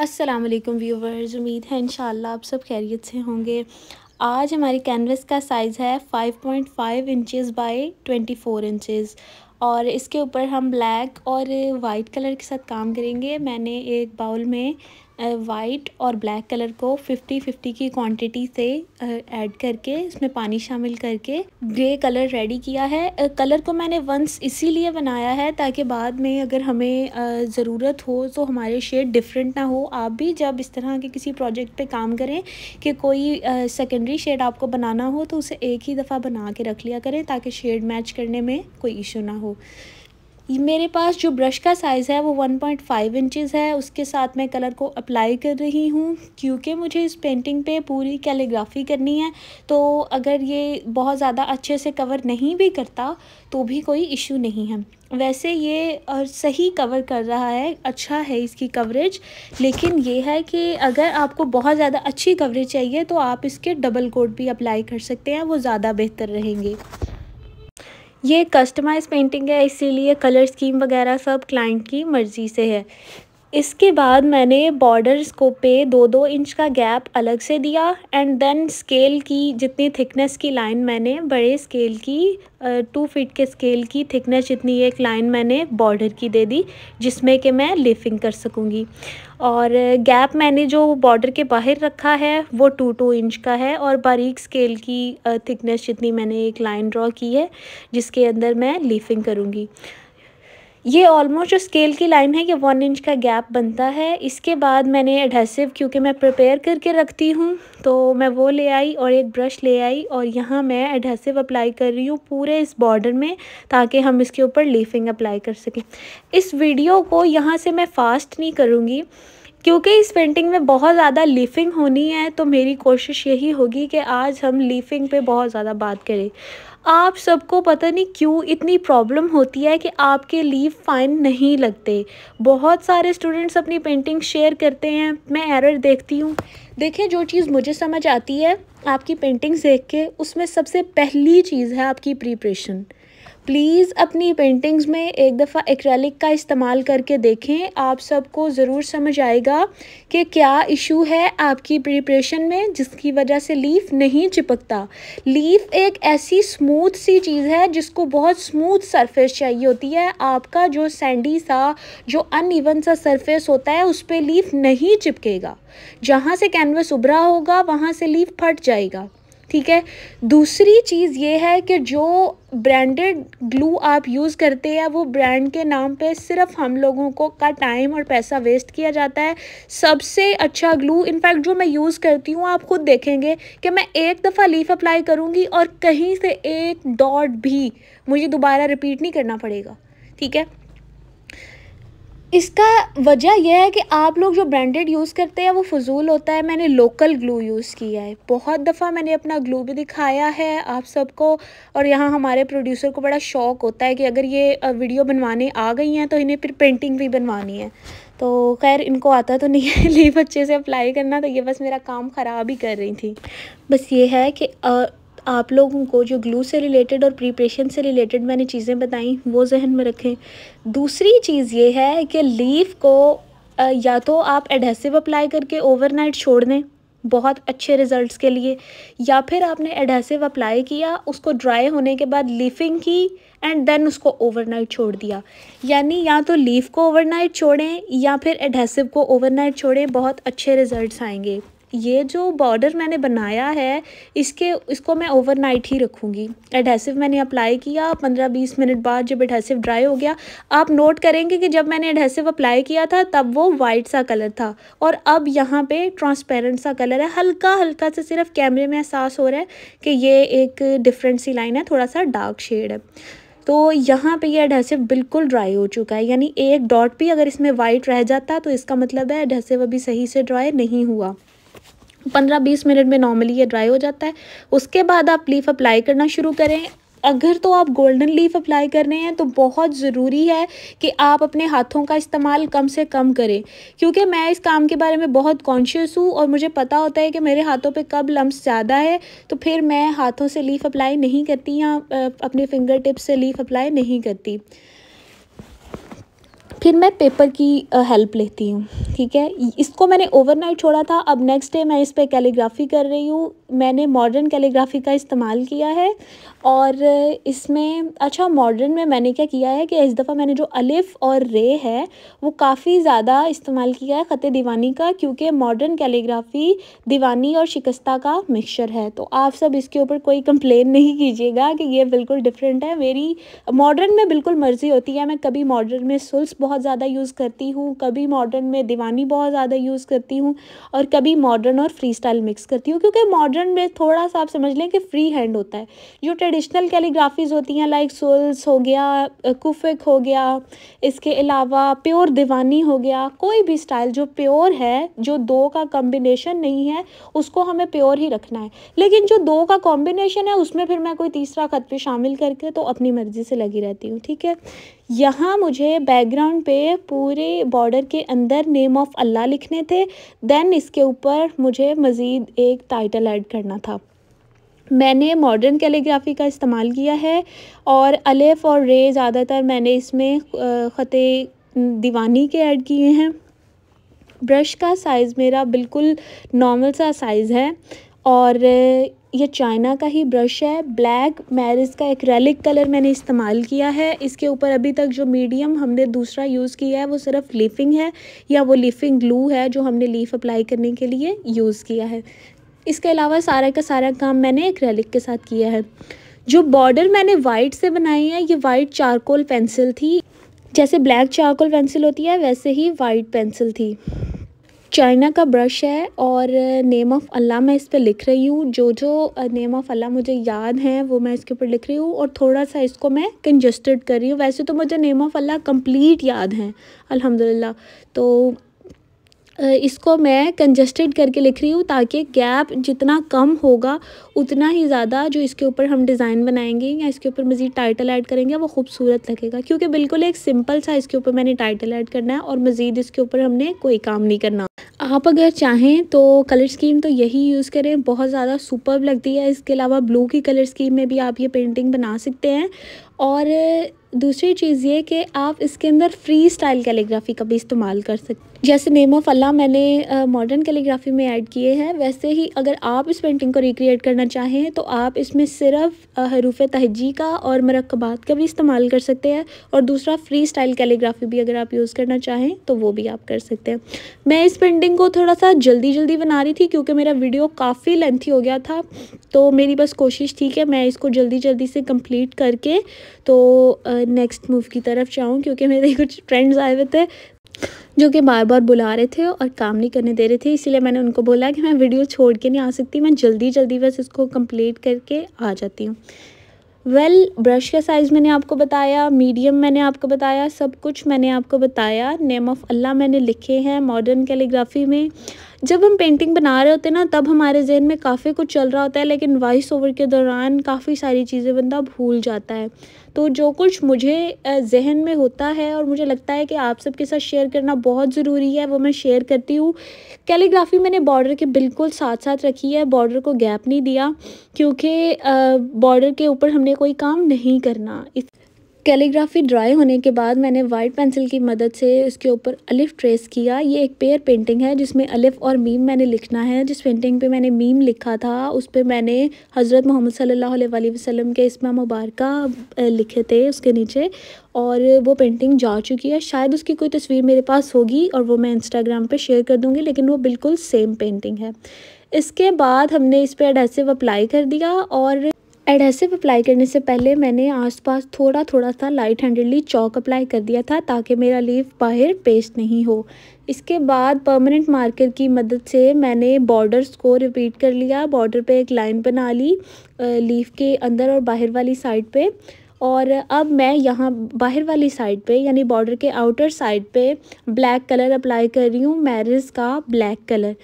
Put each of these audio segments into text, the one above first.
अस्सलाम वालेकुम व्यूवर्स उम्मीद है इंशाल्लाह आप सब खैरियत से होंगे आज हमारी कैनवस का साइज़ है 5.5 point five inches by twenty four inches और इसके ऊपर हम ब्लैक और वाइट कलर के साथ काम करेंगे मैंने एक बाउल में वाइट और ब्लैक कलर को 50-50 की क्वांटिटी से ऐड करके इसमें पानी शामिल करके ग्रे कलर रेडी किया है कलर को मैंने वंस इसीलिए बनाया है ताकि बाद में अगर हमें ज़रूरत हो तो हमारे शेड डिफरेंट ना हो आप भी जब इस तरह के किसी प्रोजेक्ट पे काम करें कि कोई सेकेंडरी शेड आपको बनाना हो तो उसे एक ही दफ़ा बना के रख लिया करें ताकि शेड मैच करने में कोई इशू ना हो मेरे पास जो ब्रश का साइज़ है वो 1.5 पॉइंट इंचज़ है उसके साथ मैं कलर को अप्लाई कर रही हूँ क्योंकि मुझे इस पेंटिंग पे पूरी कैलीग्राफी करनी है तो अगर ये बहुत ज़्यादा अच्छे से कवर नहीं भी करता तो भी कोई इशू नहीं है वैसे ये और सही कवर कर रहा है अच्छा है इसकी कवरेज लेकिन ये है कि अगर आपको बहुत ज़्यादा अच्छी कवरेज चाहिए तो आप इसके डबल कोट भी अप्लाई कर सकते हैं वो ज़्यादा बेहतर रहेंगे ये कस्टमाइज़ पेंटिंग है इसीलिए कलर स्कीम वगैरह सब क्लाइंट की मर्ज़ी से है इसके बाद मैंने बॉर्डर्स को पे दो दो इंच का गैप अलग से दिया एंड देन स्केल की जितनी थिकनेस की लाइन मैंने बड़े स्केल की टू फिट के स्केल की थिकनेस जितनी एक लाइन मैंने बॉर्डर की दे दी जिसमें कि मैं लिफिंग कर सकूँगी और गैप मैंने जो बॉर्डर के बाहर रखा है वो टू टू इंच का है और बारीक स्केल की थिकनेस जितनी मैंने एक लाइन ड्रॉ की है जिसके अंदर मैं लिफिंग करूँगी ये ऑलमोस्ट जो स्केल की लाइन है ये वन इंच का गैप बनता है इसके बाद मैंने एडहेसिव क्योंकि मैं प्रिपेयर करके रखती हूँ तो मैं वो ले आई और एक ब्रश ले आई और यहाँ मैं एडहेसिव अप्लाई कर रही हूँ पूरे इस बॉर्डर में ताकि हम इसके ऊपर लीफिंग अप्लाई कर सकें इस वीडियो को यहाँ से मैं फ़ास्ट नहीं करूँगी क्योंकि इस पेंटिंग में बहुत ज़्यादा लीफिंग होनी है तो मेरी कोशिश यही होगी कि आज हम लीफिंग पे बहुत ज़्यादा बात करें आप सबको पता नहीं क्यों इतनी प्रॉब्लम होती है कि आपके लीव फाइन नहीं लगते बहुत सारे स्टूडेंट्स अपनी पेंटिंग शेयर करते हैं मैं एरर देखती हूँ देखें जो चीज़ मुझे समझ आती है आपकी पेंटिंग्स देख के उसमें सबसे पहली चीज़ है आपकी प्रिपरेशन प्लीज़ अपनी पेंटिंग्स में एक दफ़ा एक्रेलिक का इस्तेमाल करके देखें आप सबको ज़रूर समझ आएगा कि क्या इशू है आपकी प्रिपरेशन में जिसकी वजह से लीफ नहीं चिपकता लीफ एक ऐसी स्मूथ सी चीज़ है जिसको बहुत स्मूथ सरफेस चाहिए होती है आपका जो सैंडी सा जो अनइवन सा सरफेस होता है उस पर लीफ नहीं चिपकेगा जहाँ से कैनवस उभरा होगा वहाँ से लीफ फट जाएगा ठीक है दूसरी चीज़ ये है कि जो ब्रांडेड ग्लू आप यूज़ करते हैं वो ब्रांड के नाम पे सिर्फ हम लोगों को का टाइम और पैसा वेस्ट किया जाता है सबसे अच्छा ग्लू इनफैक्ट जो मैं यूज़ करती हूँ आप खुद देखेंगे कि मैं एक दफ़ा लीफ अप्लाई करूँगी और कहीं से एक डॉट भी मुझे दोबारा रिपीट नहीं करना पड़ेगा ठीक है इसका वजह यह है कि आप लोग जो ब्रांडेड यूज़ करते हैं वो फजूल होता है मैंने लोकल ग्लू यूज़ किया है बहुत दफ़ा मैंने अपना ग्लू भी दिखाया है आप सबको और यहाँ हमारे प्रोड्यूसर को बड़ा शौक होता है कि अगर ये वीडियो बनवाने आ गई हैं तो इन्हें फिर पेंटिंग भी बनवानी है तो खैर इनको आता तो नहीं है लीव अच्छे से अप्लाई करना तो ये बस मेरा काम ख़राब ही कर रही थी बस ये है कि आ, आप लोगों को जो ग्लू से रिलेटेड और प्रिपरेशन से रिलेटेड मैंने चीज़ें बताई वो जहन में रखें दूसरी चीज़ ये है कि लीफ को या तो आप एडहेसिव अप्लाई करके ओवरनाइट छोड़ दें बहुत अच्छे रिज़ल्ट्स के लिए या फिर आपने एडहेसिव अप्लाई किया उसको ड्राई होने के बाद लीफिंग की एंड देन उसको ओवरनाइट छोड़ दिया यानी या तो लीफ को ओवरनाइट छोड़ें या फिर एडहेसिव को ओवरनाइट छोड़ें बहुत अच्छे रिज़ल्ट्स आएंगे ये जो बॉर्डर मैंने बनाया है इसके इसको मैं ओवरनाइट ही रखूँगी एडहेसिव मैंने अप्लाई किया पंद्रह बीस मिनट बाद जब एडहेसिव ड्राई हो गया आप नोट करेंगे कि जब मैंने एडहेसिव अप्लाई किया था तब वो वाइट सा कलर था और अब यहाँ पे ट्रांसपेरेंट सा कलर है हल्का हल्का से सिर्फ कैमरे में एहसास हो रहा है कि ये एक डिफरेंट सी लाइन है थोड़ा सा डार्क शेड है तो यहाँ पे ये एडहेसिव बिल्कुल ड्राई हो चुका है यानी एक डॉट भी अगर इसमें वाइट रह जाता तो इसका मतलब है एडहेसिव अभी सही से ड्राई नहीं हुआ पंद्रह बीस मिनट में नॉर्मली ये ड्राई हो जाता है उसके बाद आप लीफ अप्लाई करना शुरू करें अगर तो आप गोल्डन लीफ अप्लाई कर रहे हैं तो बहुत ज़रूरी है कि आप अपने हाथों का इस्तेमाल कम से कम करें क्योंकि मैं इस काम के बारे में बहुत कॉन्शियस हूँ और मुझे पता होता है कि मेरे हाथों पे कब लम्स ज़्यादा है तो फिर मैं हाथों से लीफ अप्लाई नहीं करती या अपने फिंगर टिप से लीफ अप्लाई नहीं करती फिर मैं पेपर की हेल्प लेती हूँ ठीक है इसको मैंने ओवरनाइट छोड़ा था अब नेक्स्ट डे मैं इस पर कैलीग्राफी कर रही हूँ मैंने मॉडर्न कैलीग्राफी का इस्तेमाल किया है और इसमें अच्छा मॉडर्न में मैंने क्या किया है कि इस दफ़ा मैंने जो अलिफ़ और रे है वो काफ़ी ज़्यादा इस्तेमाल किया है ख़त दीवानी का क्योंकि मॉडर्न कैलीग्राफी दीवानी और शिकस्ता का मिक्सचर है तो आप सब इसके ऊपर कोई कंप्लेन नहीं कीजिएगा कि ये बिल्कुल डिफरेंट है मेरी मॉडर्न में बिल्कुल मर्ज़ी होती है मैं कभी मॉडर्न में सुल्स बहुत ज़्यादा यूज़ करती हूँ कभी मॉडर्न में दीवानी बहुत ज़्यादा यूज़ करती हूँ और कभी मॉडर्न और फ्री स्टाइल मिक्स करती हूँ क्योंकि मॉडर्न मॉडर्न में थोड़ा सा आप समझ लें कि फ्री हैंड होता है जो ट्रेडिशनल कैलीग्राफीज़ होती हैं लाइक सोल्स हो गया कुफिक हो गया इसके अलावा प्योर दीवानी हो गया कोई भी स्टाइल जो प्योर है जो दो का कॉम्बिनेशन नहीं है उसको हमें प्योर ही रखना है लेकिन जो दो का कॉम्बिनेशन है उसमें फिर मैं कोई तीसरा ख़त भी शामिल करके तो अपनी मर्ज़ी से लगी रहती हूँ ठीक है यहाँ मुझे बैकग्राउंड पे पूरे बॉर्डर के अंदर नेम ऑफ़ अल्लाह लिखने थे देन इसके ऊपर मुझे मज़ीद एक टाइटल ऐड करना था मैंने मॉडर्न कैलीग्राफी का इस्तेमाल किया है और अलेफ़ और रे ज़्यादातर मैंने इसमें ख़त दीवानी के ऐड किए हैं ब्रश का साइज़ मेरा बिल्कुल नॉर्मल सा साइज़ है और ये चाइना का ही ब्रश है ब्लैक मैरिज का एक रेलिक कलर मैंने इस्तेमाल किया है इसके ऊपर अभी तक जो मीडियम हमने दूसरा यूज़ किया है वो सिर्फ लीफिंग है या वो लीफिंग ग्लू है जो हमने लीफ अप्लाई करने के लिए यूज़ किया है इसके अलावा सारा का सारा काम मैंने एक रेलिक के साथ किया है जो बॉर्डर मैंने वाइट से बनाई है ये वाइट चारकोल पेंसिल थी जैसे ब्लैक चारकोल पेंसिल होती है वैसे ही वाइट पेंसिल थी चाइना का ब्रश है और नेम ऑफ़ अल्लाह मैं इस पर लिख रही हूँ जो जो नेम ऑफ़ अल्लाह मुझे याद हैं वो मैं इसके ऊपर लिख रही हूँ और थोड़ा सा इसको मैं कंजस्टेड कर रही हूँ वैसे तो मुझे नेम ऑफ़ अल्लाह कंप्लीट याद हैं अल्हम्दुलिल्लाह तो इसको मैं कंजस्टेड करके लिख रही हूँ ताकि गैप जितना कम होगा उतना ही ज़्यादा जो इसके ऊपर हम डिज़ाइन बनाएंगे या इसके ऊपर मज़ीद टाइटल ऐड करेंगे वो खूबसूरत लगेगा क्योंकि बिल्कुल एक सिंपल सा इसके ऊपर मैंने टाइटल ऐड करना है और मज़ीद इसके ऊपर हमने कोई काम नहीं करना आप अगर चाहें तो कलर स्कीम तो यही यूज़ करें बहुत ज़्यादा सुपर लगती है इसके अलावा ब्लू की कलर स्कीम में भी आप ये पेंटिंग बना सकते हैं और दूसरी चीज़ ये कि आप इसके अंदर फ्री स्टाइल कैलीग्राफी का भी इस्तेमाल कर सकते जैसे नेम ऑफ़ अल्लाह मैंने मॉडर्न कैलीग्राफी में ऐड किए हैं वैसे ही अगर आप इस पेंटिंग को रिक्रिएट करना चाहें तो आप इसमें सिर्फ हरूफ तहजी का और मरकबात का भी इस्तेमाल कर सकते हैं और दूसरा फ्री स्टाइल कैलीग्राफी भी अगर आप यूज़ करना चाहें तो वो भी आप कर सकते हैं मैं इस पेंटिंग को थोड़ा सा जल्दी जल्दी बना रही थी क्योंकि मेरा वीडियो काफ़ी लेंथी हो गया था तो मेरी बस कोशिश थी कि मैं इसको जल्दी जल्दी से कम्प्लीट करके तो नेक्स्ट मूव की तरफ जाऊँ क्योंकि मेरे कुछ फ्रेंड्स आए हुए थे जो कि बार बार बुला रहे थे और काम नहीं करने दे रहे थे इसीलिए मैंने उनको बोला कि मैं वीडियो छोड़ के नहीं आ सकती मैं जल्दी जल्दी बस इसको कंप्लीट करके आ जाती हूँ वेल well, ब्रश का साइज़ मैंने आपको बताया मीडियम मैंने आपको बताया सब कुछ मैंने आपको बताया नेम ऑफ़ अल्लाह मैंने लिखे हैं मॉडर्न कैलीग्राफी में जब हम पेंटिंग बना रहे होते हैं ना तब हमारे जहन में काफ़ी कुछ चल रहा होता है लेकिन वॉइस ओवर के दौरान काफ़ी सारी चीज़ें बंदा भूल जाता है तो जो कुछ मुझे जहन में होता है और मुझे लगता है कि आप सबके साथ शेयर करना बहुत ज़रूरी है वो मैं शेयर करती हूँ कैलीग्राफी मैंने बॉर्डर के बिल्कुल साथ साथ रखी है बॉर्डर को गैप नहीं दिया क्योंकि बॉर्डर के ऊपर हमने कोई काम नहीं करना इस कैलीग्राफी ड्राई होने के बाद मैंने वाइट पेंसिल की मदद से उसके ऊपर अलिफ ट्रेस किया ये एक पेयर पेंटिंग है जिसमें अलिफ और मीम मैंने लिखना है जिस पेंटिंग पे मैंने मीम लिखा था उस पर मैंने हज़रत मोहम्मद सल्लल्लाहु अलैहि वसल्लम के इसमा मुबारक लिखे थे उसके नीचे और वो पेंटिंग जा चुकी है शायद उसकी कोई तस्वीर मेरे पास होगी और वो मैं इंस्टाग्राम पर शेयर कर दूँगी लेकिन वो बिल्कुल सेम पेंटिंग है इसके बाद हमने इस पर एडेसिव अप्लाई कर दिया और एडहेसिव अप्लाई करने से पहले मैंने आसपास थोड़ा थोड़ा सा लाइट हैंडेडली चौक अप्लाई कर दिया था ताकि मेरा लीफ बाहर पेस्ट नहीं हो इसके बाद परमानेंट मार्कर की मदद से मैंने बॉर्डर्स को रिपीट कर लिया बॉर्डर पे एक लाइन बना ली लीफ के अंदर और बाहर वाली साइड पे और अब मैं यहाँ बाहर वाली साइड पे यानी बॉर्डर के आउटर साइड पे ब्लैक कलर अप्लाई कर रही हूँ मैरिज का ब्लैक कलर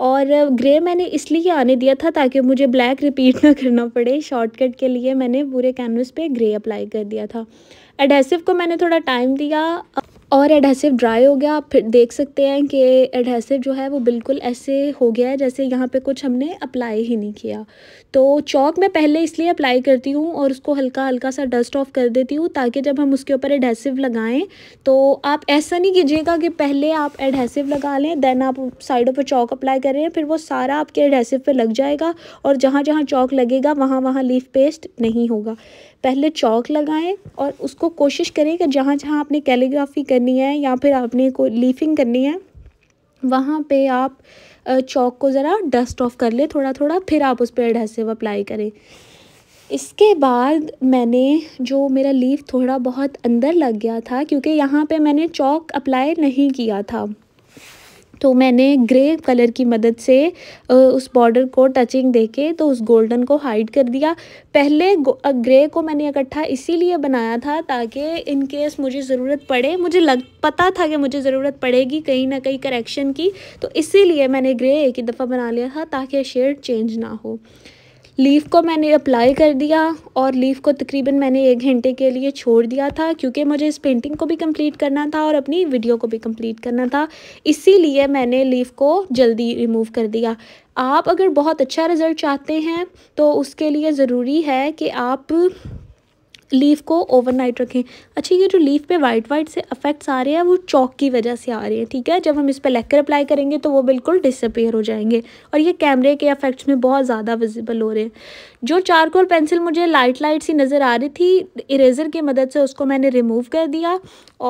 और ग्रे मैंने इसलिए आने दिया था ताकि मुझे ब्लैक रिपीट ना करना पड़े शॉर्टकट के लिए मैंने पूरे कैनवस पे ग्रे अप्लाई कर दिया था एडहेसिव को मैंने थोड़ा टाइम दिया और एडहेसिव ड्राई हो गया आप फिर देख सकते हैं कि एडहेसिव जो है वो बिल्कुल ऐसे हो गया है जैसे यहाँ पे कुछ हमने अप्लाई ही नहीं किया तो चौक मैं पहले इसलिए अप्लाई करती हूँ और उसको हल्का हल्का सा डस्ट ऑफ कर देती हूँ ताकि जब हम उसके ऊपर एडहेसिव लगाएं तो आप ऐसा नहीं कीजिएगा कि पहले आप एडहेसिव लगा लें देन आप साइडों पर चौक अप्लाई करें फिर वो सारा आपके एडहेसिव पर लग जाएगा और जहाँ जहाँ चौक लगेगा वहाँ वहाँ लीफ पेस्ट नहीं होगा पहले चौक लगाएं और उसको कोशिश करें कि जहाँ जहाँ आपने कैलीग्राफी करनी है या फिर आपने को लीफिंग करनी है वहाँ पे आप चौक को ज़रा डस्ट ऑफ कर लें थोड़ा थोड़ा फिर आप उस पर एडहेसिव अप्लाई करें इसके बाद मैंने जो मेरा लीफ थोड़ा बहुत अंदर लग गया था क्योंकि यहाँ पे मैंने चौक अप्लाई नहीं किया था तो मैंने ग्रे कलर की मदद से उस बॉर्डर को टचिंग देके तो उस गोल्डन को हाइड कर दिया पहले ग्रे को मैंने इकट्ठा इसीलिए बनाया था ताकि इन केस मुझे ज़रूरत पड़े मुझे लग पता था कि मुझे ज़रूरत पड़ेगी कहीं ना कहीं करेक्शन की तो इसीलिए मैंने ग्रे एक ही दफ़ा बना लिया था ताकि शेड चेंज ना हो लीफ़ को मैंने अप्लाई कर दिया और लीफ़ को तकरीबन मैंने एक घंटे के लिए छोड़ दिया था क्योंकि मुझे इस पेंटिंग को भी कंप्लीट करना था और अपनी वीडियो को भी कंप्लीट करना था इसीलिए मैंने लीफ़ को जल्दी रिमूव कर दिया आप अगर बहुत अच्छा रिज़ल्ट चाहते हैं तो उसके लिए ज़रूरी है कि आप लीफ को ओवरनाइट रखें अच्छा ये जो लीफ पे वाइट वाइट से अफेक्ट्स आ रहे हैं वो चौक की वजह से आ रहे हैं ठीक है जब हम इस पर लेकर अप्लाई करेंगे तो वो बिल्कुल डिसअपेयर हो जाएंगे और ये कैमरे के अफेक्ट्स में बहुत ज़्यादा विजिबल हो रहे हैं जो चारकोल पेंसिल मुझे लाइट लाइट सी नज़र आ रही थी इरेज़र की मदद से उसको मैंने रिमूव कर दिया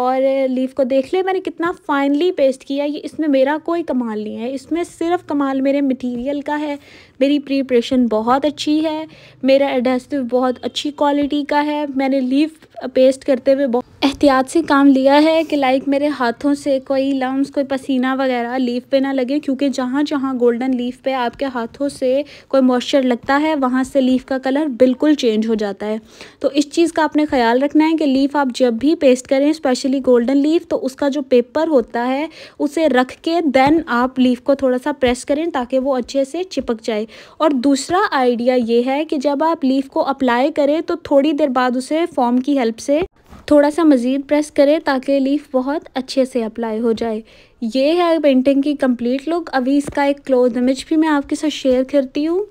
और लीफ को देख लिया मैंने कितना फाइनली पेस्ट किया ये इसमें मेरा कोई कमाल नहीं है इसमें सिर्फ कमाल मेरे मटीरियल का है मेरी प्रिपरेशन बहुत अच्छी है मेरा एडहेसिव बहुत अच्छी क्वालिटी का है मैंने लीव पेस्ट करते हुए बहुत एहतियात से काम लिया है कि लाइक मेरे हाथों से कोई लम्स कोई पसीना वगैरह लीफ पे ना लगे क्योंकि जहाँ जहाँ गोल्डन लीफ पे आपके हाथों से कोई मॉइस्चर लगता है वहाँ से लीफ का कलर बिल्कुल चेंज हो जाता है तो इस चीज़ का आपने ख्याल रखना है कि लीफ आप जब भी पेस्ट करें स्पेशली गोल्डन लीफ तो उसका जो पेपर होता है उसे रख के देन आप लीफ को थोड़ा सा प्रेस करें ताकि वो अच्छे से चिपक जाए और दूसरा आइडिया ये है कि जब आप लीफ को अप्लाई करें तो थोड़ी देर बाद उसे फॉर्म की हेल्प से थोड़ा सा मज़ीद प्रेस करें ताकि लीफ बहुत अच्छे से अप्लाई हो जाए ये है पेंटिंग की कंप्लीट लुक अभी इसका एक क्लोज इमेज भी मैं आपके साथ शेयर करती हूँ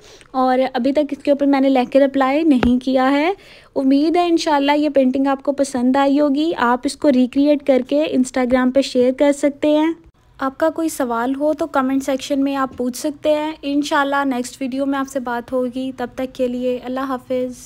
और अभी तक इसके ऊपर मैंने लेकर अप्लाई नहीं किया है उम्मीद है इन ये पेंटिंग आपको पसंद आई होगी आप इसको रिक्रिएट करके इंस्टाग्राम पर शेयर कर सकते हैं आपका कोई सवाल हो तो कमेंट सेक्शन में आप पूछ सकते हैं इन नेक्स्ट वीडियो में आपसे बात होगी तब तक के लिए अल्लाह हाफिज़